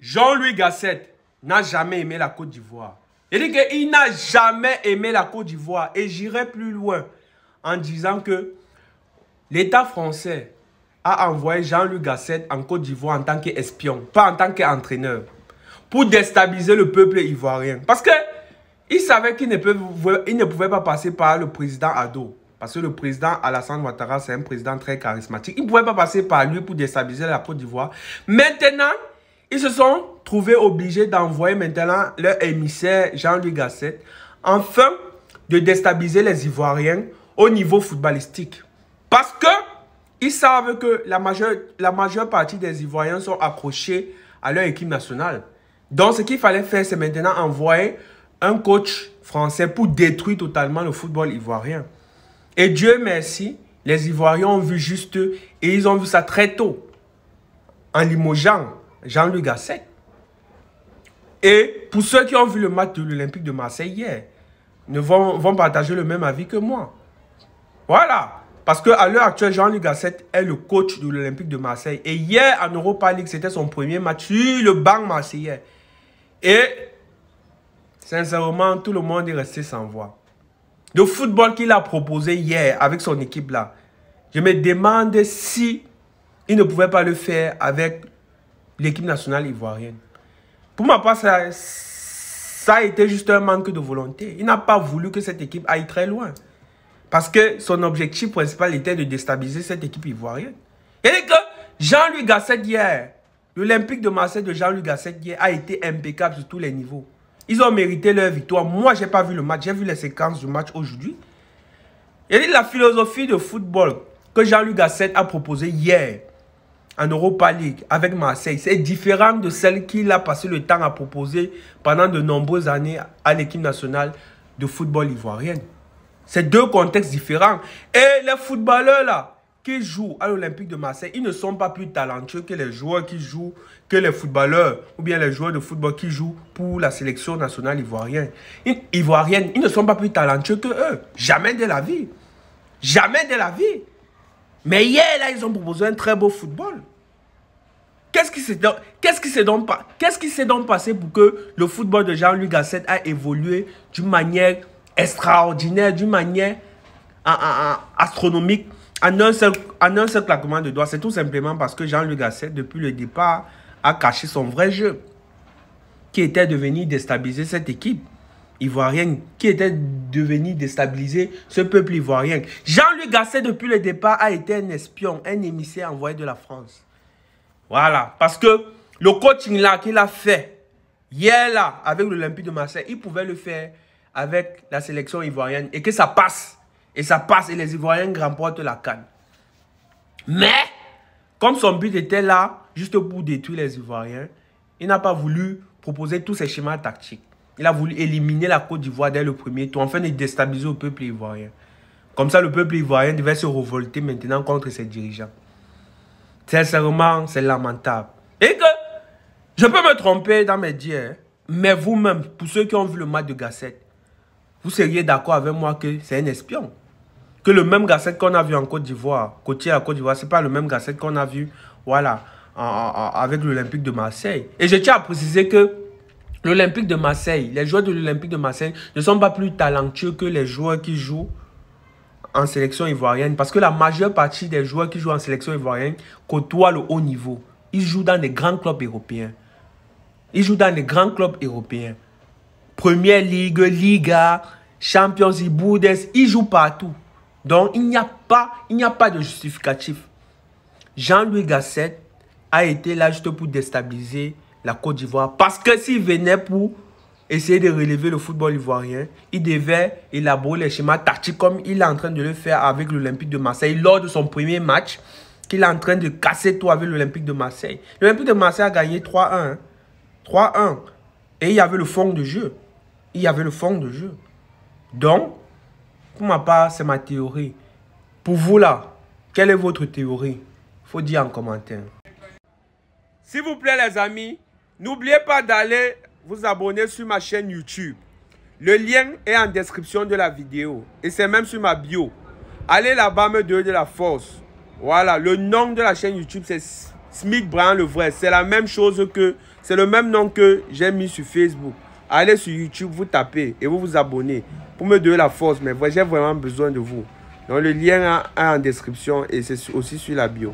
Jean-Louis Gasset n'a jamais aimé la Côte d'Ivoire. Il dit qu'il n'a jamais aimé la Côte d'Ivoire. Et j'irai plus loin en disant que l'État français a envoyé Jean-Louis Gasset en Côte d'Ivoire en tant qu'espion, pas en tant qu'entraîneur, pour déstabiliser le peuple ivoirien. Parce que il savait qu'il ne, pouvait, ne pouvait pas passer par le président Ado. Parce que le président Alassane Ouattara, c'est un président très charismatique. Il ne pouvait pas passer par lui pour déstabiliser la Côte d'Ivoire. Maintenant, ils se sont trouvés obligés d'envoyer maintenant leur émissaire Jean-Louis Gasset afin de déstabiliser les Ivoiriens au niveau footballistique. Parce que ils savent que la majeure, la majeure partie des Ivoiriens sont accrochés à leur équipe nationale. Donc, ce qu'il fallait faire, c'est maintenant envoyer un coach français pour détruire totalement le football ivoirien. Et Dieu merci, les Ivoiriens ont vu juste et ils ont vu ça très tôt, en limogeant Jean-Luc Gasset. Et pour ceux qui ont vu le match de l'Olympique de Marseille hier, ne vont, vont, partager le même avis que moi. Voilà. Parce qu'à l'heure actuelle, Jean-Luc Gasset est le coach de l'Olympique de Marseille. Et hier, en Europa League, c'était son premier match sur le banc marseillais. Et, sincèrement, tout le monde est resté sans voix. Le football qu'il a proposé hier avec son équipe-là, je me demande si il ne pouvait pas le faire avec l'équipe nationale ivoirienne. Pour ma part, ça, a été juste un manque de volonté. Il n'a pas voulu que cette équipe aille très loin. Parce que son objectif principal était de déstabiliser cette équipe ivoirienne. Et que Jean-Louis Gasset hier, l'Olympique de Marseille de Jean-Louis Gasset hier a été impeccable sur tous les niveaux. Ils ont mérité leur victoire. Moi, je n'ai pas vu le match. J'ai vu les séquences du match aujourd'hui. Et la philosophie de football que Jean-Louis Gasset a proposée hier en Europa League avec Marseille, c'est différent de celle qu'il a passé le temps à proposer pendant de nombreuses années à l'équipe nationale de football ivoirienne. C'est deux contextes différents. Et les footballeurs là, qui jouent à l'Olympique de Marseille, ils ne sont pas plus talentueux que les joueurs qui jouent, que les footballeurs, ou bien les joueurs de football qui jouent pour la sélection nationale ivoirienne. ivoirienne, ils ne sont pas plus talentueux que eux. Jamais de la vie. Jamais de la vie. Mais hier, là, ils ont proposé un très beau football qu'est-ce qui s'est donc, qu'est-ce qui donc passé pour que le football de Jean-Luc Gasset a évolué d'une manière extraordinaire, d'une manière astronomique en un seul, claquement de doigts. C'est tout simplement parce que Jean-Luc Gasset, depuis le départ, a caché son vrai jeu qui était devenu déstabiliser cette équipe ivoirienne, qui était devenu déstabiliser ce peuple ivoirien. Jean-Luc Gasset, depuis le départ, a été un espion, un émissaire envoyé de la France. Voilà. Parce que le coaching là qu'il a fait hier là avec l'Olympique de Marseille, il pouvait le faire avec la sélection ivoirienne et que ça passe. Et ça passe et les Ivoiriens remportent la canne. Mais, comme son but était là, juste pour détruire les Ivoiriens, il n'a pas voulu proposer tous ses schémas tactiques. Il a voulu éliminer la Côte d'Ivoire dès le premier tour, afin de déstabiliser le peuple ivoirien. Comme ça, le peuple ivoirien devait se révolter maintenant contre ses dirigeants. Sincèrement, c'est lamentable. Et que je peux me tromper dans mes dires, hein, mais vous-même, pour ceux qui ont vu le match de Gassette, vous seriez d'accord avec moi que c'est un espion. Que le même Gassette qu'on a vu en Côte d'Ivoire, côtier à Côte d'Ivoire, c'est pas le même Gassette qu'on a vu, voilà, avec l'Olympique de Marseille. Et je tiens à préciser que l'Olympique de Marseille, les joueurs de l'Olympique de Marseille ne sont pas plus talentueux que les joueurs qui jouent en sélection ivoirienne parce que la majeure partie des joueurs qui jouent en sélection ivoirienne côtoient le haut niveau. Ils jouent dans des grands clubs européens. Ils jouent dans des grands clubs européens. Première Ligue, Liga, Champions League, ils jouent partout. Donc, il n'y a, pas, il n'y a pas de justificatif. Jean-Louis Gasset a été là juste pour déstabiliser la Côte d'Ivoire parce que s'il venait pour essayer de relever le football ivoirien. Il devait élaborer les schémas tactiques comme il est en train de le faire avec l'Olympique de Marseille lors de son premier match qu'il est en train de casser tout avec l'Olympique de Marseille. L'Olympique de Marseille a gagné 3-1. 3-1. Et il y avait le fond de jeu. Il y avait le fond de jeu. Donc, pour ma part, c'est ma théorie. Pour vous là, quelle est votre théorie faut dire en commentaire. S'il vous plaît les amis, n'oubliez pas d'aller vous abonnez sur ma chaîne YouTube. Le lien est en description de la vidéo. Et c'est même sur ma bio. Allez là-bas me donner de la force. Voilà, le nom de la chaîne YouTube, c'est Smith Brian le vrai. C'est la même chose que, c'est le même nom que j'ai mis sur Facebook. Allez sur YouTube, vous tapez et vous vous abonnez pour me donner la force. Mais j'ai vraiment besoin de vous. Donc le lien est en description et c'est aussi sur la bio.